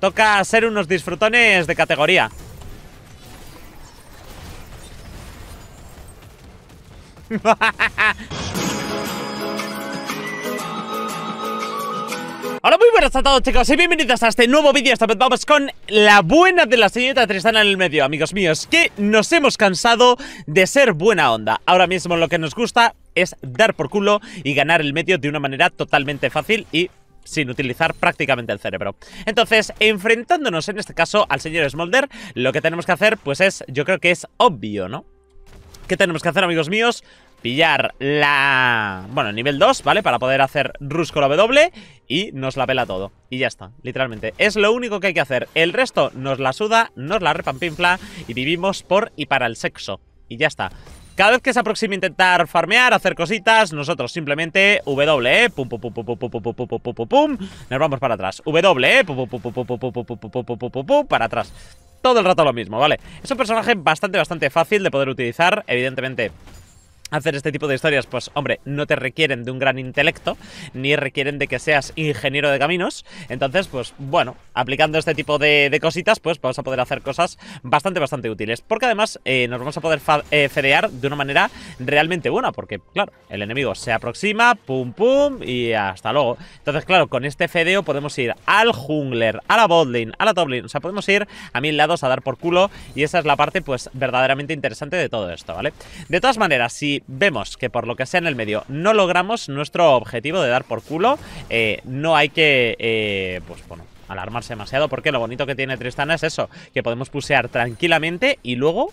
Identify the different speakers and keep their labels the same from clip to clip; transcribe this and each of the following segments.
Speaker 1: Toca ser unos disfrutones de categoría. Ahora muy buenas a todos chicos y bienvenidos a este nuevo vídeo Esta vez vamos con la buena de la señorita Tristana en el medio Amigos míos, que nos hemos cansado de ser buena onda Ahora mismo lo que nos gusta es dar por culo y ganar el medio de una manera totalmente fácil y sin utilizar prácticamente el cerebro. Entonces, enfrentándonos en este caso al señor Smolder, lo que tenemos que hacer pues es, yo creo que es obvio, ¿no? ¿Qué tenemos que hacer, amigos míos? Pillar la... Bueno, nivel 2, ¿vale? Para poder hacer Rusco la W Y nos la pela todo Y ya está, literalmente Es lo único que hay que hacer El resto nos la suda, nos la repampinfla Y vivimos por y para el sexo Y ya está cada vez que se aproxima intentar farmear, hacer cositas, nosotros simplemente W, pum pum pum pum pum pum pum pum pum pum pum, nos vamos para atrás. W, pum pum pum pum pum pum pum pum pum pum pum para atrás. Todo el rato lo mismo, ¿vale? Es un personaje bastante, bastante fácil de poder utilizar, evidentemente hacer este tipo de historias, pues hombre, no te requieren de un gran intelecto, ni requieren de que seas ingeniero de caminos. Entonces, pues bueno, aplicando este tipo de, cositas, pues vamos a poder hacer cosas bastante, bastante útiles. Porque además eh, nos vamos a poder eh, fedear de una manera realmente buena, porque claro, el enemigo se aproxima, pum, pum, y hasta luego. Entonces, claro, con este fedeo podemos ir al jungler, a la botlane, a la toplane, o sea, podemos ir a mil lados a dar por culo, y esa es la parte, pues, verdaderamente interesante de todo esto, ¿vale? De todas maneras, si vemos que por lo que sea en el medio no logramos nuestro objetivo de dar por culo, eh, no hay que, eh, pues bueno, alarmarse demasiado porque lo bonito que tiene Tristana es eso, que podemos pusear tranquilamente y luego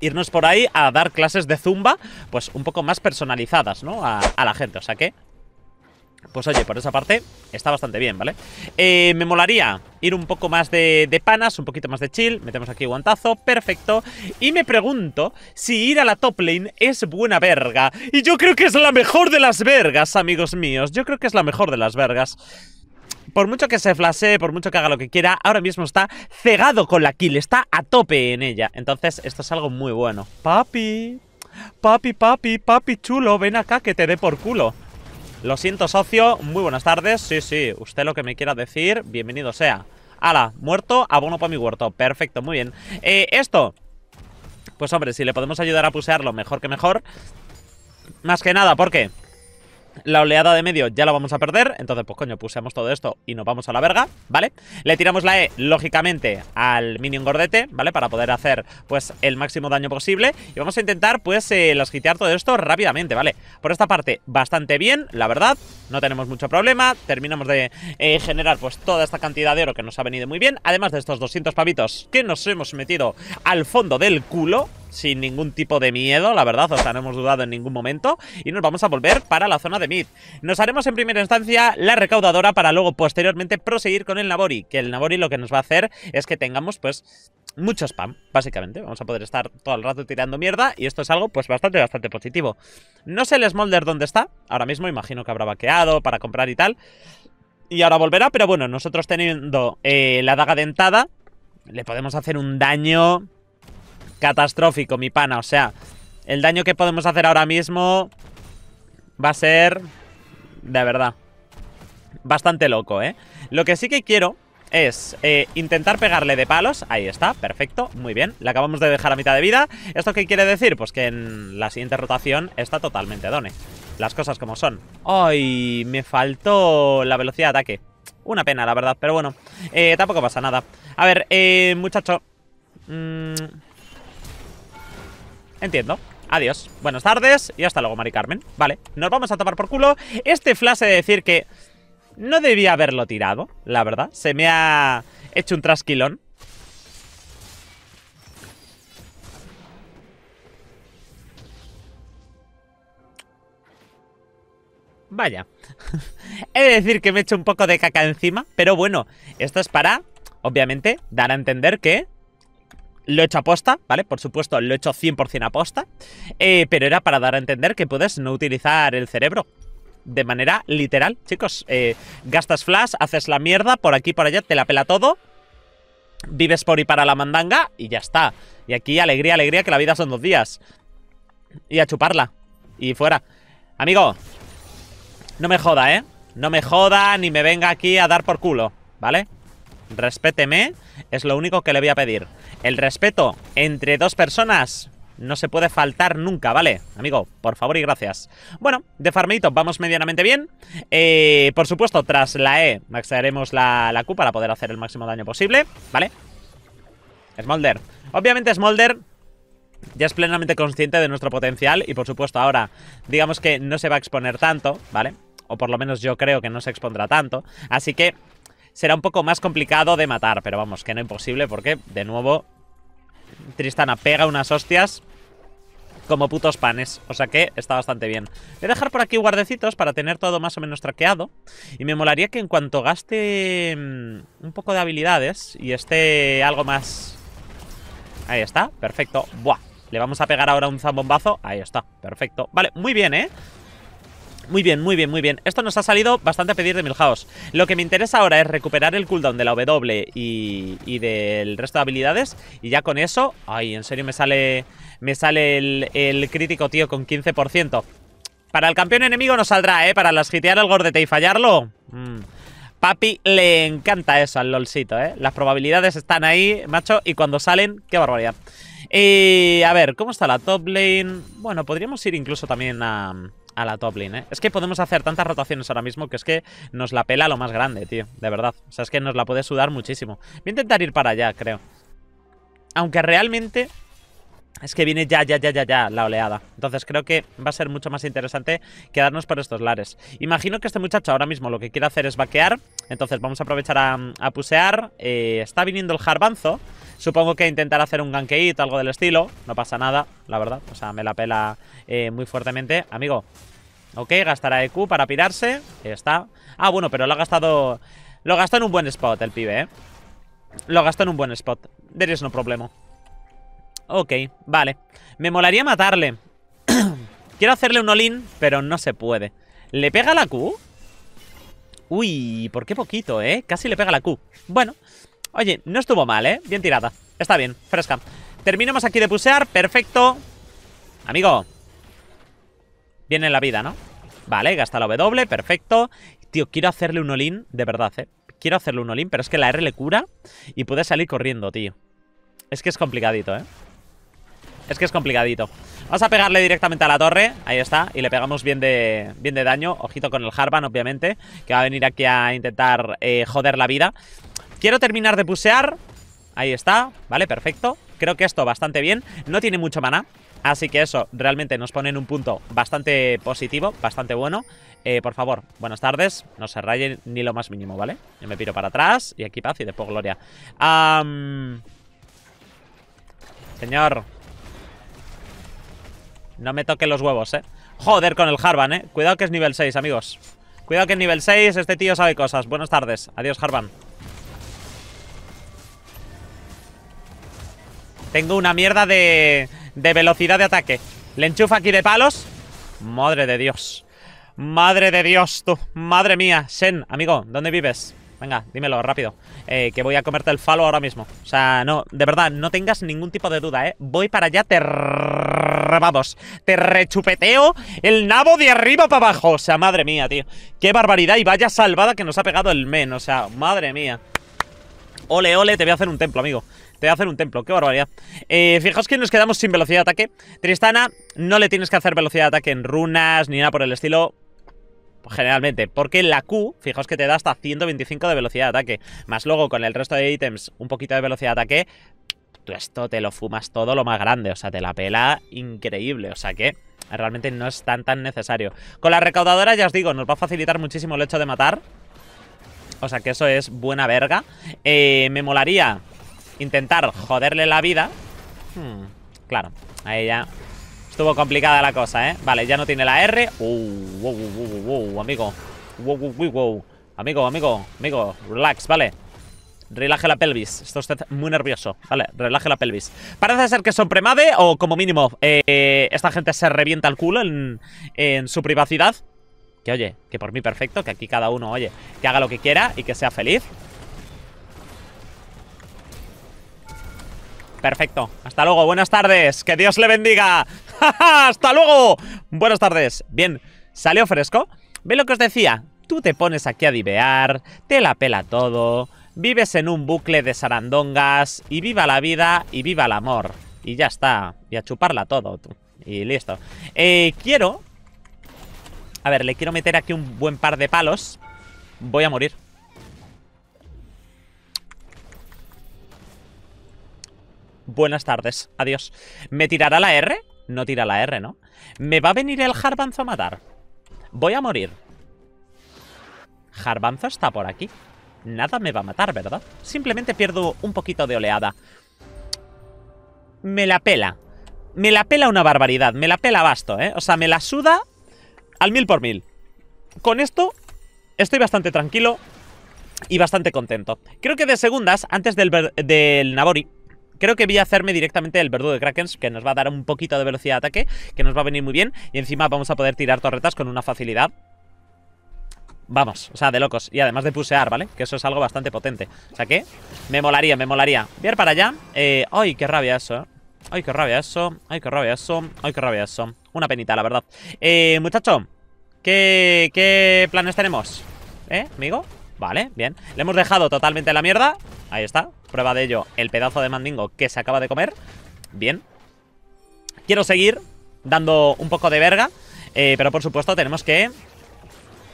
Speaker 1: irnos por ahí a dar clases de zumba, pues un poco más personalizadas, ¿no? a la gente, o sea que pues oye, por esa parte está bastante bien, ¿vale? Eh, me molaría ir un poco más de, panas, un poquito más de chill. Metemos aquí guantazo, perfecto. Y me pregunto si ir a la top lane es buena verga. Y yo creo que es la mejor de las vergas, amigos míos. Yo creo que es la mejor de las vergas. Por mucho que se flase, por mucho que haga lo que quiera, ahora mismo está cegado con la kill, está a tope en ella. Entonces, esto es algo muy bueno. Papi, papi, papi, papi chulo, ven acá que te dé por culo. Lo siento, socio. Muy buenas tardes. Sí, sí, usted lo que me quiera decir, bienvenido sea. Ala, muerto, abono para mi huerto. Perfecto, muy bien. Eh, esto. Pues hombre, si le podemos ayudar a pusearlo, mejor que mejor. Más que nada, ¿por qué? La oleada de medio ya la vamos a perder Entonces, pues coño, puseamos todo esto y nos vamos a la verga ¿Vale? Le tiramos la E, lógicamente, al minion gordete ¿Vale? Para poder hacer, pues, el máximo daño posible Y vamos a intentar, pues, eh, las todo esto rápidamente, ¿vale? Por esta parte, bastante bien, la verdad No tenemos mucho problema Terminamos de eh, generar, pues, toda esta cantidad de oro que nos ha venido muy bien Además de estos 200 pavitos que nos hemos metido al fondo del culo sin ningún tipo de miedo, la verdad, o sea, no hemos dudado en ningún momento y nos vamos a volver para la zona de mid. Nos haremos en primera instancia la recaudadora para luego posteriormente proseguir con el Nabori, que el Nabori lo que nos va a hacer es que tengamos pues mucho spam, básicamente. Vamos a poder estar todo el rato tirando mierda y esto es algo pues bastante, bastante positivo. No sé el Smolder dónde está, ahora mismo imagino que habrá vaqueado para comprar y tal. Y ahora volverá, pero bueno, nosotros teniendo eh, la daga dentada, le podemos hacer un daño catastrófico, mi pana. O sea, el daño que podemos hacer ahora mismo va a ser, de verdad, bastante loco, ¿eh? Lo que sí que quiero es eh, intentar pegarle de palos. Ahí está, perfecto, muy bien. Le acabamos de dejar a mitad de vida. ¿Esto qué quiere decir? Pues que en la siguiente rotación está totalmente done. Las cosas como son. ¡Ay! Me faltó la velocidad de ataque. Una pena, la verdad, pero bueno. Eh, tampoco pasa nada. A ver, eh, muchacho. Mmm... Entiendo. Adiós. Buenas tardes y hasta luego, Mari Carmen. Vale, nos vamos a tomar por culo. Este flash he de decir que no debía haberlo tirado, la verdad. Se me ha hecho un trasquilón. Vaya. He de decir que me he hecho un poco de caca encima, pero bueno, esto es para, obviamente, dar a entender que lo he hecho aposta, ¿vale? Por supuesto, lo he hecho 100% aposta, eh, pero era para dar a entender que puedes no utilizar el cerebro. De manera literal, chicos. Eh, gastas flash, haces la mierda, por aquí, por allá, te la pela todo. Vives por y para la mandanga y ya está. Y aquí alegría, alegría, que la vida son dos días. Y a chuparla. Y fuera. Amigo, no me joda, ¿eh? No me joda ni me venga aquí a dar por culo, ¿vale? respéteme, es lo único que le voy a pedir. El respeto entre dos personas no se puede faltar nunca, ¿vale? Amigo, por favor y gracias. Bueno, de farmito vamos medianamente bien. Eh, por supuesto, tras la E maxaremos la, la Q para poder hacer el máximo daño posible, ¿vale? Smolder. Obviamente Smolder ya es plenamente consciente de nuestro potencial y por supuesto ahora digamos que no se va a exponer tanto, ¿vale? O por lo menos yo creo que no se expondrá tanto. Así que será un poco más complicado de matar. Pero vamos, que no imposible porque, de nuevo, Tristana pega unas hostias como putos panes. O sea que está bastante bien. Voy a dejar por aquí guardecitos para tener todo más o menos traqueado. Y me molaría que en cuanto gaste mm, un poco de habilidades y esté algo más... Ahí está, perfecto. Buah, le vamos a pegar ahora un zambombazo. Ahí está, perfecto. Vale, muy bien, ¿eh? Muy bien, muy bien, muy bien. Esto nos ha salido bastante a pedir de Milhouse. Lo que me interesa ahora es recuperar el cooldown de la W y, del resto de habilidades. Y ya con eso... Ay, en serio me sale... Me sale el, crítico, tío, con 15%. Para el campeón enemigo no saldrá, ¿eh? Para las gitear al gordete y fallarlo... Mm. Papi le encanta eso al LOLcito, ¿eh? Las probabilidades están ahí, macho, y cuando salen, qué barbaridad. Y. Eh, a ver, ¿cómo está la top lane? Bueno, podríamos ir incluso también a a la top lane, ¿eh? Es que podemos hacer tantas rotaciones ahora mismo que es que nos la pela lo más grande, tío. De verdad. O sea, es que nos la puede sudar muchísimo. Voy a intentar ir para allá, creo. Aunque realmente es que viene ya, ya, ya, ya, ya la oleada. Entonces creo que va a ser mucho más interesante quedarnos por estos lares. Imagino que este muchacho ahora mismo lo que quiere hacer es vaquear. Entonces vamos a aprovechar a, pusear. Eh, está viniendo el jarbanzo. Supongo que intentar hacer un gankeito, algo del estilo. No pasa nada, la verdad. O sea, me la pela eh, muy fuertemente. Amigo, ok, gastará EQ para pirarse. Ahí está. Ah, bueno, pero lo ha gastado... Lo gastó en un buen spot el pibe, ¿eh? Lo gastó en un buen spot. There is no problema. Ok, vale. Me molaría matarle. Quiero hacerle un olín, pero no se puede. ¿Le pega la Q? Uy, ¿por qué poquito, eh? Casi le pega la Q. Bueno, oye, no estuvo mal, ¿eh? Bien tirada. Está bien, fresca. Terminamos aquí de pusear, perfecto. Amigo. Viene la vida, ¿no? Vale, gasta la W, perfecto. Tío, quiero hacerle un olín, de verdad, ¿eh? Quiero hacerle un olín, pero es que la R le cura y puede salir corriendo, tío. Es que es complicadito, ¿eh? Es que es complicadito. Vamos a pegarle directamente a la torre. Ahí está. Y le pegamos bien de, bien de daño. Ojito con el Harvan, obviamente. Que va a venir aquí a intentar eh, joder la vida. Quiero terminar de pusear. Ahí está. Vale, perfecto. Creo que esto bastante bien. No tiene mucho maná. Así que eso realmente nos pone en un punto bastante positivo, bastante bueno. Eh, por favor, buenas tardes. No se rayen ni lo más mínimo, ¿vale? Yo me piro para atrás y aquí paz y después gloria. Señor, no me toque los huevos, eh. Joder con el Harvan, eh. Cuidado que es nivel 6, amigos. Cuidado que es nivel 6. Este tío sabe cosas. Buenas tardes. Adiós, Harvan. Tengo una mierda de, de velocidad de ataque. Le enchufa aquí de palos. Madre de Dios. Madre de Dios, tú. Madre mía. Shen, amigo, ¿dónde vives? Venga, dímelo, rápido. Eh, que voy a comerte el falo ahora mismo. O sea, no, de verdad, no tengas ningún tipo de duda, ¿eh? Voy para allá, te... Vamos, te rechupeteo el nabo de arriba para abajo. O sea, madre mía, tío. Qué barbaridad y vaya salvada que nos ha pegado el men. O sea, madre mía. Ole, ole, te voy a hacer un templo, amigo. Te voy a hacer un templo, qué barbaridad. Eh, fijaos que nos quedamos sin velocidad de ataque. Tristana, no le tienes que hacer velocidad de ataque en runas ni nada por el estilo generalmente, porque la Q, fijaos que te da hasta 125 de velocidad de ataque, más luego con el resto de ítems un poquito de velocidad de ataque, tú esto te lo fumas todo lo más grande, o sea, te la pela increíble, o sea que realmente no es tan tan necesario. Con la recaudadora, ya os digo, nos va a facilitar muchísimo el hecho de matar, o sea que eso es buena verga. Eh, me molaría intentar joderle la vida. Hmm, claro, a ella Estuvo complicada la cosa, ¿eh? Vale, ya no tiene la R. Uh, wow, wow, wow, wow, amigo. Wow, wow, wow, Amigo, amigo, amigo. Relax, vale. Relaje la pelvis. Está usted muy nervioso. Vale, relaje la pelvis. Parece ser que son premade o como mínimo eh, esta gente se revienta el culo en, en su privacidad. Que oye, que por mí perfecto, que aquí cada uno, oye, que haga lo que quiera y que sea feliz. Perfecto. Hasta luego. Buenas tardes. Que Dios le bendiga. Hasta luego. Buenas tardes. Bien. ¿Salió fresco? ¿Ve lo que os decía? Tú te pones aquí a divear, te la pela todo, vives en un bucle de sarandongas y viva la vida y viva el amor. Y ya está. Y a chuparla todo. Tú. Y listo. Eh, quiero... A ver, le quiero meter aquí un buen par de palos. Voy a morir. Buenas tardes, adiós. ¿Me tirará la R? No tira la R, ¿no? ¿Me va a venir el Jarbanzo a matar? Voy a morir. Jarbanzo está por aquí. Nada me va a matar, ¿verdad? Simplemente pierdo un poquito de oleada. Me la pela. Me la pela una barbaridad. Me la pela basto, ¿eh? O sea, me la suda al mil por mil. Con esto estoy bastante tranquilo y bastante contento. Creo que de segundas, antes del, del Nabori, Creo que voy a hacerme directamente el verdugo de Krakens, que nos va a dar un poquito de velocidad de ataque, que nos va a venir muy bien. Y encima vamos a poder tirar torretas con una facilidad Vamos, o sea, de locos Y además de pusear, ¿vale? Que eso es algo bastante potente O sea que me molaría, me molaría Voy a ir para allá eh, Ay, qué rabia eso, Ay, qué rabia eso Ay, qué rabia eso Ay, qué rabia eso Una penita, la verdad Eh, muchacho ¿Qué, qué planes tenemos? ¿Eh, amigo? Vale, bien. Le hemos dejado totalmente la mierda. Ahí está. Prueba de ello, el pedazo de mandingo que se acaba de comer. Bien. Quiero seguir dando un poco de verga. Eh, pero por supuesto tenemos que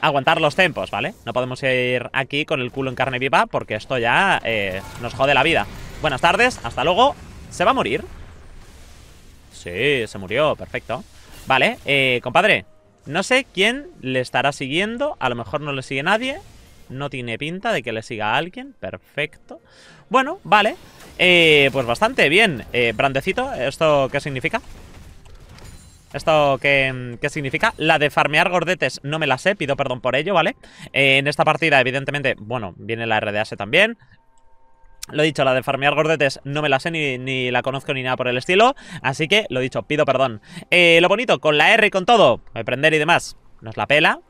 Speaker 1: aguantar los tempos, ¿vale? No podemos ir aquí con el culo en carne viva porque esto ya eh, nos jode la vida. Buenas tardes, hasta luego. ¿Se va a morir? Sí, se murió, perfecto. Vale, eh, compadre, no sé quién le estará siguiendo, a lo mejor no le sigue nadie, no tiene pinta de que le siga a alguien. Perfecto. Bueno, vale. Eh, pues bastante bien. Eh, brandecito, ¿esto qué significa? ¿Esto qué, significa? La de farmear gordetes no me la sé, pido perdón por ello, ¿vale? Eh, en esta partida, evidentemente, bueno, viene la RDS también. Lo he dicho, la de farmear gordetes no me la sé ni, la conozco ni nada por el estilo. Así que, lo dicho, pido perdón. lo bonito, con la R y con todo, prender y demás, nos la pela.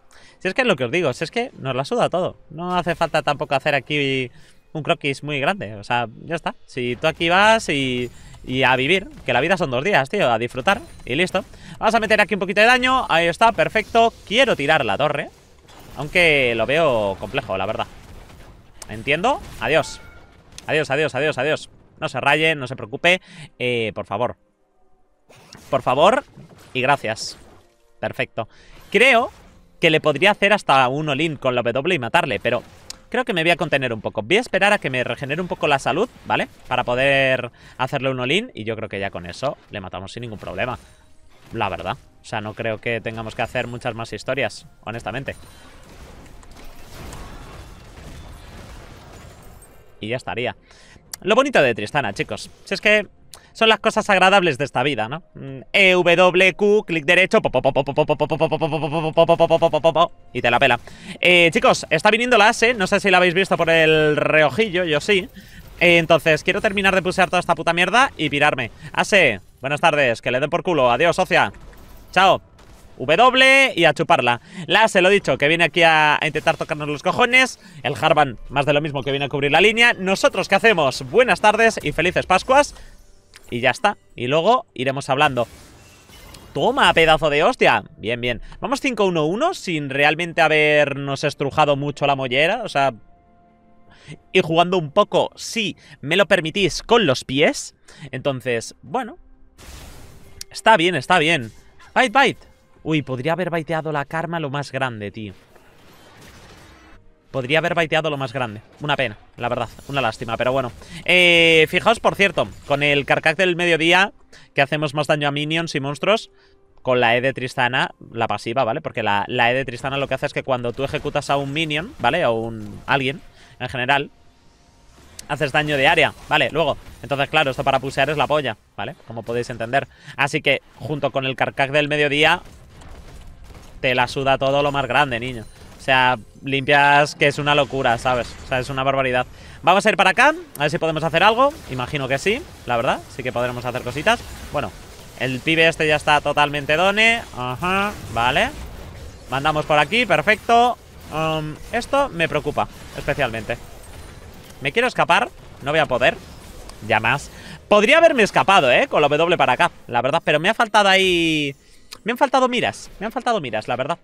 Speaker 1: Si es que es lo que os digo, si es que nos la suda todo. No hace falta tampoco hacer aquí un croquis muy grande. O sea, ya está. Si tú aquí vas y, a vivir, que la vida son dos días, tío, a disfrutar y listo. Vamos a meter aquí un poquito de daño. Ahí está, perfecto. Quiero tirar la torre. Aunque lo veo complejo, la verdad. Entiendo. Adiós. Adiós, adiós, adiós, adiós. No se rayen, no se preocupe. Eh, por favor. Por favor y gracias. Perfecto. Creo que le podría hacer hasta un Olin con la W y matarle, pero creo que me voy a contener un poco. Voy a esperar a que me regenere un poco la salud, ¿vale? Para poder hacerle un Olin y yo creo que ya con eso le matamos sin ningún problema. La verdad. O sea, no creo que tengamos que hacer muchas más historias, honestamente. Y ya estaría. Lo bonito de Tristana, chicos. Si es que son las cosas agradables de esta vida, ¿no? EWQ, clic derecho, y te la pela. Eh, chicos, está viniendo la ASE, no sé si la habéis visto por el reojillo, yo sí. entonces, quiero terminar de pusear toda esta puta mierda y pirarme. ASE, buenas tardes, que le den por culo, adiós, socia. Chao. W y a chuparla. La se lo he dicho, que viene aquí a, a, intentar tocarnos los cojones. El Harvan, más de lo mismo, que viene a cubrir la línea. Nosotros, ¿qué hacemos? Buenas tardes y felices Pascuas. Y ya está. Y luego iremos hablando. Toma, pedazo de hostia. Bien, bien. Vamos 5-1-1 sin realmente habernos estrujado mucho la mollera. O sea, y jugando un poco, si me lo permitís, con los pies. Entonces, bueno. Está bien, está bien. Bite, bite. Uy, podría haber baiteado la karma lo más grande, tío. Podría haber baiteado lo más grande. Una pena, la verdad. Una lástima, pero bueno. Eh, fijaos, por cierto, con el carcac del mediodía, que hacemos más daño a minions y monstruos, con la E de Tristana, la pasiva, ¿vale? Porque la, E de Tristana lo que hace es que cuando tú ejecutas a un minion, ¿vale? O un alguien, en general, haces daño de área, ¿vale? Luego, entonces claro, esto para pusear es la polla, ¿vale? Como podéis entender. Así que, junto con el carcac del mediodía, te la suda todo lo más grande, niño. O sea, limpias que es una locura, ¿sabes? O sea, es una barbaridad. Vamos a ir para acá, a ver si podemos hacer algo. Imagino que sí, la verdad. Sí que podremos hacer cositas. Bueno, el pibe este ya está totalmente done. Ajá, vale. Mandamos por aquí, perfecto. Um, esto me preocupa, especialmente. Me quiero escapar, no voy a poder. Ya más. Podría haberme escapado, ¿eh? Con la W para acá, la verdad. Pero me ha faltado ahí... Me han faltado miras, me han faltado miras, la verdad.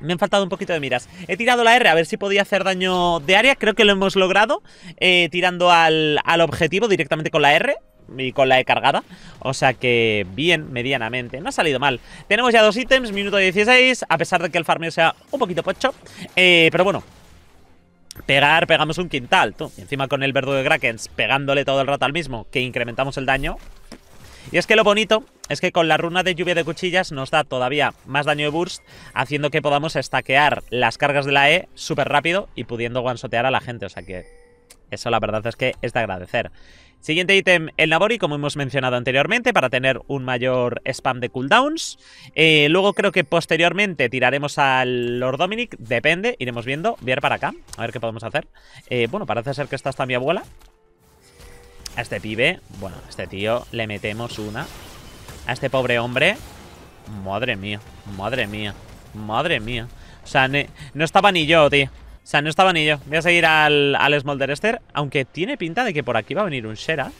Speaker 1: Me han faltado un poquito de miras. He tirado la R a ver si podía hacer daño de área. Creo que lo hemos logrado eh, tirando al, al objetivo directamente con la R y con la E cargada. O sea que bien, medianamente. No ha salido mal. Tenemos ya dos ítems, minuto 16, a pesar de que el farmeo sea un poquito pocho. Eh, pero bueno, pegar, pegamos un quintal, encima con el verdugo de Kraken pegándole todo el rato al mismo, que incrementamos el daño. Y es que lo bonito es que con la runa de lluvia de cuchillas nos da todavía más daño de burst, haciendo que podamos estaquear las cargas de la E súper rápido y pudiendo guansotear a la gente. O sea que eso la verdad es que es de agradecer. Siguiente ítem, el Nabori, como hemos mencionado anteriormente, para tener un mayor spam de cooldowns. Eh, luego creo que posteriormente tiraremos al Lord Dominic, depende, iremos viendo. Voy a para acá, a ver qué podemos hacer. Eh, bueno, parece ser que esta está mi abuela, a este pibe, bueno, a este tío le metemos una. A este pobre hombre, madre mía, madre mía, madre mía. O sea, no estaba ni yo, tío. O sea, no estaba ni yo. Voy a seguir al, al Smolder aunque tiene pinta de que por aquí va a venir un Shera.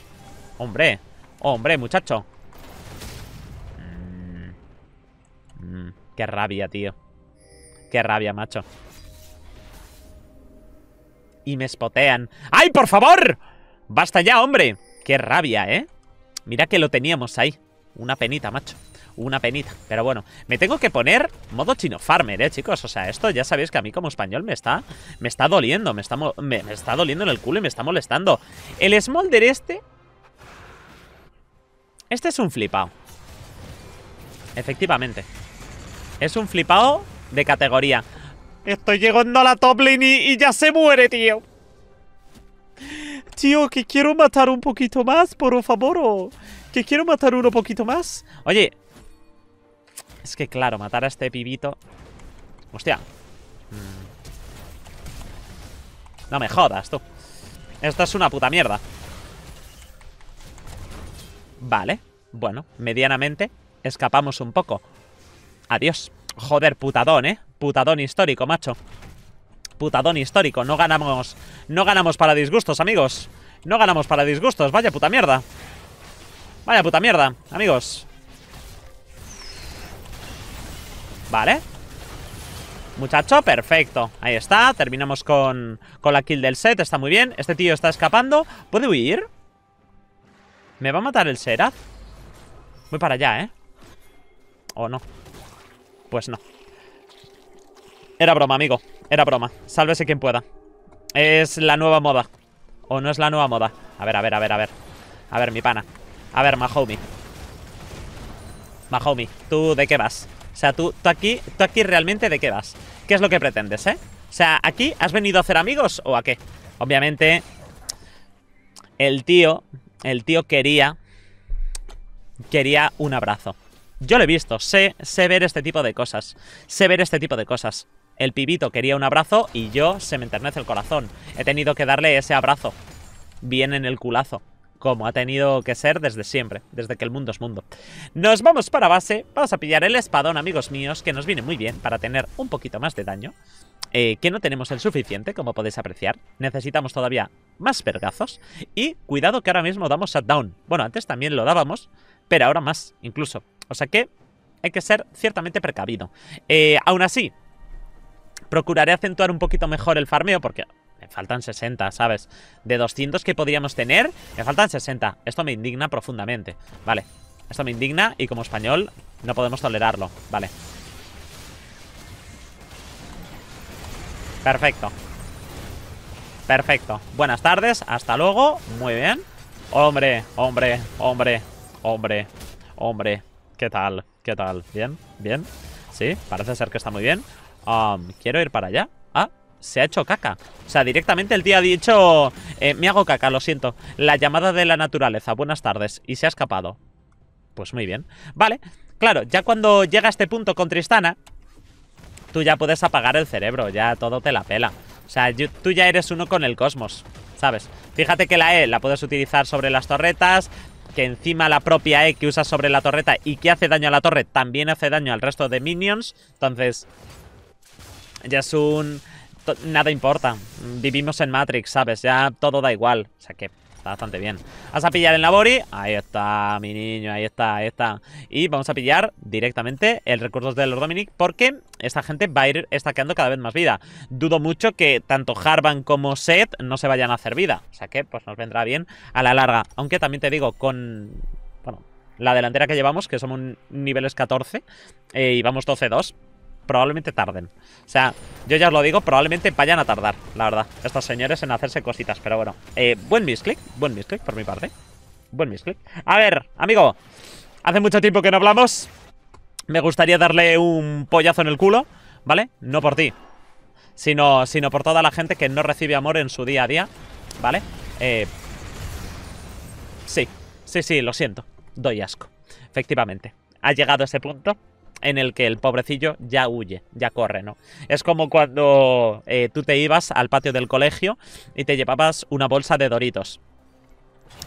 Speaker 1: Hombre, hombre, muchacho. Mm, mm, qué rabia, tío. Qué rabia, macho. Y me spotean. ¡Ay, por favor! ¡Basta ya, hombre! ¡Qué rabia, eh! Mira que lo teníamos ahí. Una penita, macho. Una penita. Pero bueno, me tengo que poner modo chino farmer, eh, chicos. O sea, esto ya sabéis que a mí como español me está... Me está doliendo. Me está, me, está doliendo en el culo y me está molestando. El Smolder este... Este es un flipao. Efectivamente. Es un flipado de categoría. Estoy llegando a la top lane y ya se muere, tío. Tío, que quiero matar un poquito más, por favor. que quiero matar uno poquito más. Oye. Es que claro, matar a este pibito. Hostia. Mm. No me jodas, tú. Esto es una puta mierda. Vale. Bueno, medianamente escapamos un poco. Adiós. Joder, putadón, ¿eh? Putadón histórico, macho putadón histórico. No ganamos, no ganamos para disgustos, amigos. No ganamos para disgustos. Vaya puta mierda. Vaya puta mierda, amigos. Vale. Muchacho, perfecto. Ahí está. Terminamos con, con la kill del set. Está muy bien. Este tío está escapando. ¿Puede huir? ¿Me va a matar el Seraph? Voy para allá, ¿eh? ¿O no? Pues no. Era broma, amigo. Era broma. Sálvese quien pueda. Es la nueva moda. O no es la nueva moda. A ver, a ver, a ver, a ver. A ver, mi pana. A ver, Mahomi. Mahomi, ¿tú de qué vas? O sea, tú, tú aquí, tú aquí realmente de qué vas. ¿Qué es lo que pretendes, eh? O sea, ¿aquí has venido a hacer amigos o a qué? Obviamente, el tío, el tío quería, quería un abrazo. Yo lo he visto, sé, sé ver este tipo de cosas, sé ver este tipo de cosas. El pibito quería un abrazo y yo se me enternece el corazón. He tenido que darle ese abrazo. Bien en el culazo. Como ha tenido que ser desde siempre, desde que el mundo es mundo. Nos vamos para base. Vamos a pillar el espadón, amigos míos, que nos viene muy bien para tener un poquito más de daño. Eh, que no tenemos el suficiente, como podéis apreciar. Necesitamos todavía más pergazos. Y cuidado que ahora mismo damos shutdown. Bueno, antes también lo dábamos, pero ahora más, incluso. O sea que hay que ser ciertamente precavido. Eh, aún así, Procuraré acentuar un poquito mejor el farmeo porque me faltan 60, ¿sabes? De 200 que podríamos tener, me faltan 60. Esto me indigna profundamente. Vale, esto me indigna y como español no podemos tolerarlo. Vale. Perfecto. Perfecto. Buenas tardes, hasta luego. Muy bien. Hombre, hombre, hombre, hombre, hombre. ¿Qué tal? ¿Qué tal? ¿Bien? ¿Bien? Sí, parece ser que está muy bien. ¿Quiero ir para allá? Ah, se ha hecho caca. O sea, directamente el tío ha dicho... Eh, me hago caca, lo siento. La llamada de la naturaleza. Buenas tardes. Y se ha escapado. Pues muy bien. Vale. Claro, ya cuando llega a este punto con Tristana... Tú ya puedes apagar el cerebro. Ya todo te la pela. O sea, tú ya eres uno con el cosmos. ¿Sabes? Fíjate que la E la puedes utilizar sobre las torretas que encima la propia E que usas sobre la torreta y que hace daño a la torre también hace daño al resto de minions. Entonces, ya es un... Nada importa. Vivimos en Matrix, ¿sabes? Ya todo da igual. O sea que está bastante bien. Vas a pillar el Labori Ahí está, mi niño, ahí está, ahí está. Y vamos a pillar directamente el Recursos de Lord Dominic porque esta gente va a ir estaqueando cada vez más vida. Dudo mucho que tanto Harvan como Seth no se vayan a hacer vida. O sea que pues nos vendrá bien a la larga. Aunque también te digo, con... Bueno, la delantera que llevamos, que somos niveles 14 eh, y vamos 12-2, probablemente tarden. O sea, yo ya os lo digo, probablemente vayan a tardar, la verdad, estos señores en hacerse cositas, pero bueno. Eh, buen misclick, buen misclick por mi parte. Buen misclick. A ver, amigo, hace mucho tiempo que no hablamos. Me gustaría darle un pollazo en el culo, ¿vale? No por ti, sino, sino por toda la gente que no recibe amor en su día a día, ¿vale? Eh, sí, sí, sí, lo siento. Doy asco. Efectivamente. Ha llegado a ese punto en el que el pobrecillo ya huye, ya corre, ¿no? Es como cuando eh, tú te ibas al patio del colegio y te llevabas una bolsa de doritos.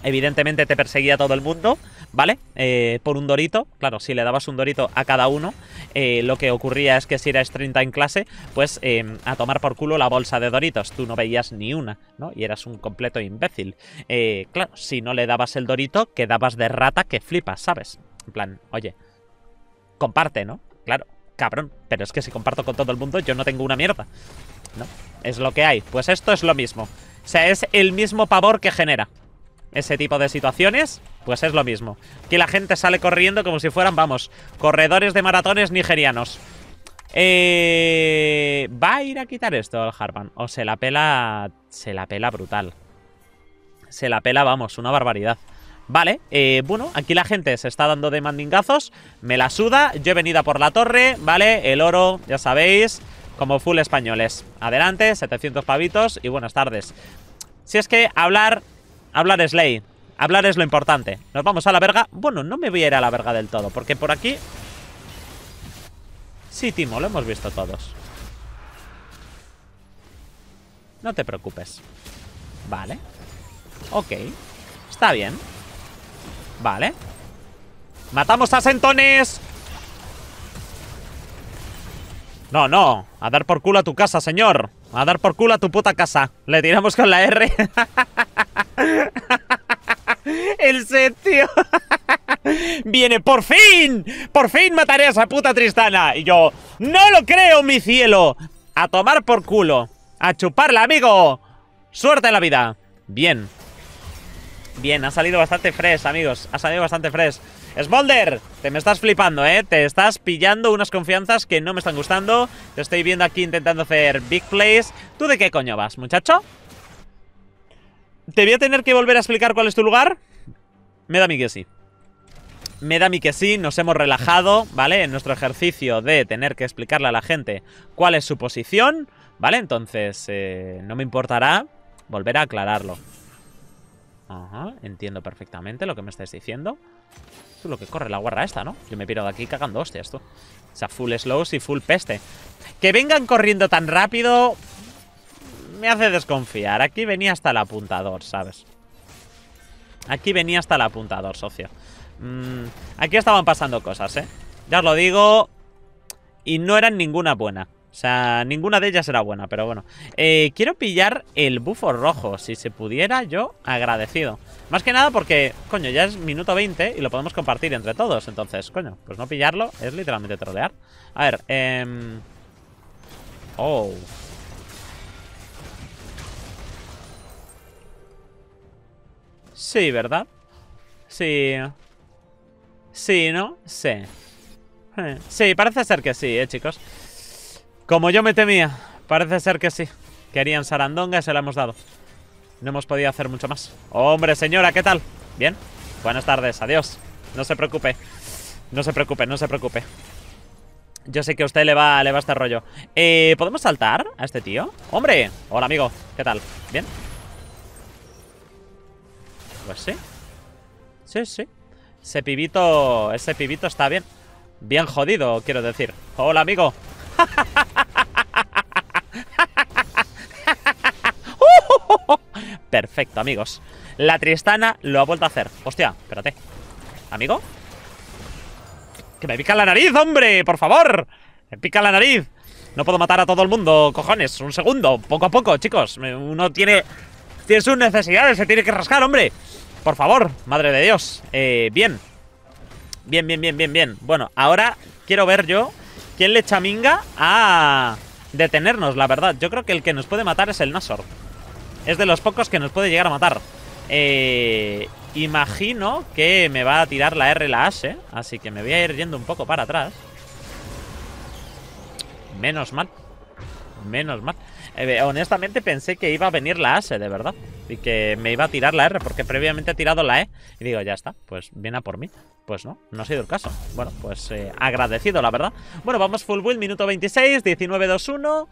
Speaker 1: Evidentemente te perseguía todo el mundo, ¿vale? Eh, por un dorito, claro, si le dabas un dorito a cada uno, eh, lo que ocurría es que si eras 30 en clase, pues em, a tomar por culo la bolsa de doritos, tú no veías ni una, ¿no? Y eras un completo imbécil. claro, si no le dabas el dorito, quedabas de rata que flipas, ¿sabes? En plan, oye, comparte, ¿no? Claro, cabrón. Pero es que si comparto con todo el mundo, yo no tengo una mierda. ¿No? Es lo que hay. Pues esto es lo mismo. O sea, es el mismo pavor que genera ese tipo de situaciones, pues es lo mismo. que la gente sale corriendo como si fueran, vamos, corredores de maratones nigerianos. Eh, va a ir a quitar esto al Harman. O se la pela... Se la pela brutal. Se la pela, vamos, una barbaridad. Vale, eh, bueno, aquí la gente se está dando de mandingazos Me la suda, yo he venido por la torre Vale, el oro, ya sabéis Como full españoles Adelante, 700 pavitos y buenas tardes Si es que hablar Hablar es ley, hablar es lo importante Nos vamos a la verga, bueno, no me voy a ir a la verga del todo Porque por aquí Sí, Timo, lo hemos visto todos No te preocupes Vale Ok, está bien Vale. ¡Matamos a Sentones! No, no. A dar por culo a tu casa, señor. A dar por culo a tu puta casa. Le tiramos con la R. El set, Viene, por fin. Por fin mataré a esa puta Tristana. Y yo, no lo creo, mi cielo. A tomar por culo. A chuparla, amigo. Suerte en la vida. Bien. Bien, ha salido bastante fresh, amigos. Ha salido bastante fresh. Smolder, te me estás flipando, ¿eh? Te estás pillando unas confianzas que no me están gustando. Te estoy viendo aquí intentando hacer big plays. ¿Tú de qué coño vas, muchacho? ¿Te voy a tener que volver a explicar cuál es tu lugar? Me da a mí que sí. Me da a mí que sí, nos hemos relajado, ¿vale? En nuestro ejercicio de tener que explicarle a la gente cuál es su posición, ¿vale? Entonces, eh, no me importará volver a aclararlo. Ajá, entiendo perfectamente lo que me estáis diciendo. Es lo que corre la guarra esta, ¿no? Yo me piro de aquí cagando hostia esto. O sea, full slows y full peste. Que vengan corriendo tan rápido... Me hace desconfiar. Aquí venía hasta el apuntador, ¿sabes? Aquí venía hasta el apuntador, socio. Mm, aquí estaban pasando cosas, ¿eh? Ya os lo digo. Y no eran ninguna buena. O sea, ninguna de ellas era buena, pero bueno. Eh, quiero pillar el bufo rojo. Si se pudiera, yo agradecido. Más que nada porque, coño, ya es minuto 20 y lo podemos compartir entre todos. Entonces, coño, pues no pillarlo es literalmente trolear. A ver, eh... Oh. Sí, ¿verdad? Sí. Sí, ¿no? Sí. Eh, sí, parece ser que sí, eh, chicos. Como yo me temía, parece ser que sí. Querían Sarandonga y se la hemos dado. No hemos podido hacer mucho más. Hombre, señora, ¿qué tal? ¿Bien? Buenas tardes, adiós. No se preocupe. No se preocupe, no se preocupe. Yo sé que a usted le va, le este rollo. Eh, ¿Podemos saltar a este tío? ¡Hombre! Hola, amigo. ¿Qué tal? ¿Bien? Pues sí. Sí, sí. Ese pibito... Ese pibito está bien. Bien jodido, quiero decir. ¡Hola, amigo! Perfecto, amigos. La Tristana lo ha vuelto a hacer. Hostia, espérate. ¿Amigo? ¡Que me pica la nariz, hombre! ¡Por favor! ¡Me pica la nariz! No puedo matar a todo el mundo, cojones. Un segundo, poco a poco, chicos. Uno tiene, tiene sus necesidades, se tiene que rascar, hombre. Por favor, madre de Dios. Eh, bien. Bien, bien, bien, bien, bien. Bueno, ahora quiero ver yo quién le chaminga a detenernos, la verdad. Yo creo que el que nos puede matar es el Nasor. Es de los pocos que nos puede llegar a matar. Eh, imagino que me va a tirar la R la H, así que me voy a ir yendo un poco para atrás. Menos mal. Menos mal. Eh, honestamente pensé que iba a venir la S de verdad. Y que me iba a tirar la R, porque previamente he tirado la E. Y digo, ya está, pues viene a por mí. Pues no, no ha sido el caso. Bueno, pues eh, agradecido, la verdad. Bueno, vamos full build, minuto 26, 19-2-1.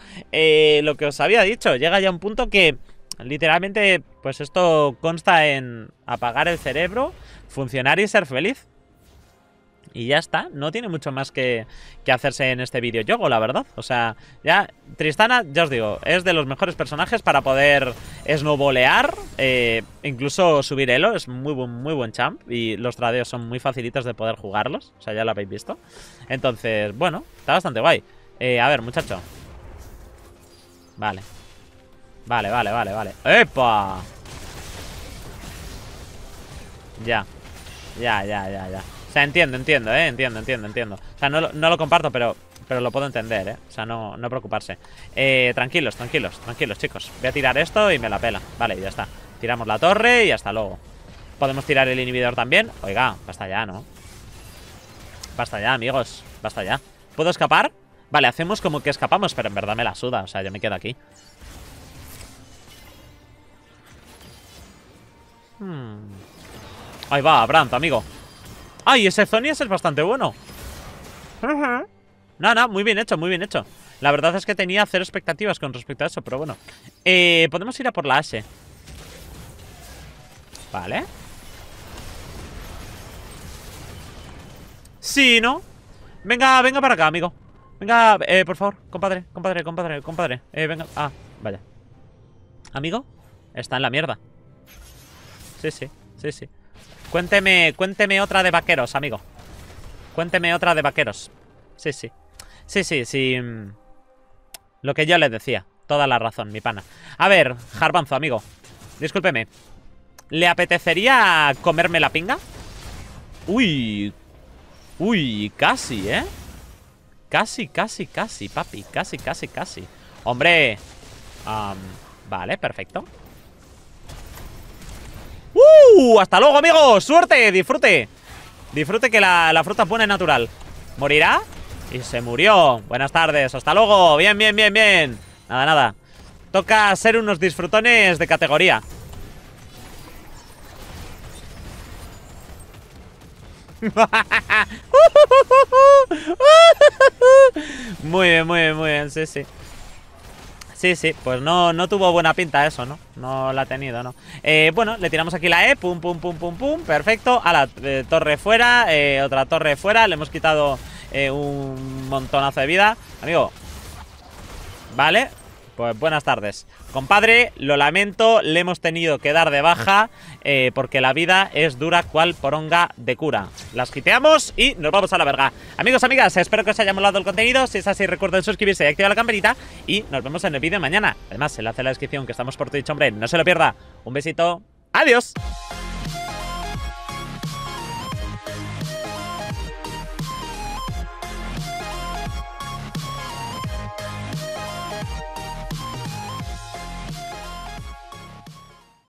Speaker 1: lo que os había dicho, llega ya un punto que Literalmente, pues esto consta en apagar el cerebro, funcionar y ser feliz. Y ya está, no tiene mucho más que, hacerse en este videojuego, la verdad. O sea, ya Tristana, ya os digo, es de los mejores personajes para poder snowbolear, eh, incluso subir elo, es muy buen, muy buen champ y los tradeos son muy facilitos de poder jugarlos, o sea, ya lo habéis visto. Entonces, bueno, está bastante guay. Eh, a ver, muchacho. Vale, Vale, vale, vale, vale ¡Epa! Ya Ya, ya, ya, ya O sea, entiendo, entiendo, eh Entiendo, entiendo, entiendo O sea, no, lo comparto, pero pero lo puedo entender, ¿eh? O sea, no, no preocuparse. Eh, tranquilos, tranquilos, tranquilos, chicos. Voy a tirar esto y me la pela. Vale, ya está. Tiramos la torre y hasta luego. Podemos tirar el inhibidor también. Oiga, basta ya, ¿no? Basta ya, amigos. Basta ya. ¿Puedo escapar? Vale, hacemos como que escapamos, pero en verdad me la suda. O sea, yo me quedo aquí. Hmm. Ahí va, Brandt, amigo. ¡Ay, ese Zonias es bastante bueno! Nada, no, muy bien hecho, muy bien hecho. La verdad es que tenía cero expectativas con respecto a eso, pero bueno. Eh, podemos ir a por la S. Vale. Sí, ¿no? Venga, venga para acá, amigo. Venga, eh, por favor, compadre, compadre, compadre, compadre. Eh, venga. Ah, vaya. Amigo, está en la mierda. Sí, sí, sí, sí. Cuénteme, cuénteme otra de vaqueros, amigo. Cuénteme otra de vaqueros. Sí, sí. Sí, sí, sí. Mm. Lo que yo les decía. Toda la razón, mi pana. A ver, Jarbanzo, amigo. Discúlpeme. ¿Le apetecería comerme la pinga? Uy. Uy, casi, ¿eh? Casi, casi, casi, papi. Casi, casi, casi. Hombre. vale, perfecto. ¡Uh! ¡Hasta luego, amigos! ¡Suerte! ¡Disfrute! Disfrute que la, es fruta pone natural. ¿Morirá? Y se murió. Buenas tardes. Hasta luego. Bien, bien, bien, bien. Nada, nada. Toca ser unos disfrutones de categoría. muy bien, muy bien, muy bien. Sí, sí. Sí, sí, pues no, no tuvo buena pinta eso, ¿no? No la ha tenido, ¿no? Eh, bueno, le tiramos aquí la E, pum, pum, pum, pum, pum, perfecto. A la eh, torre fuera, eh, otra torre fuera, le hemos quitado un montonazo de vida. Amigo, vale, pues buenas tardes. Compadre, lo lamento, le hemos tenido que dar de baja eh, porque la vida es dura cual poronga de cura. Las quiteamos y nos vamos a la verga. Amigos, amigas, espero que os haya molado el contenido. Si es así, recuerden suscribirse y activar la campanita. Y nos vemos en el vídeo mañana. Además, enlace en la descripción que estamos por Twitch, hombre, no se lo pierda. Un besito. Adiós.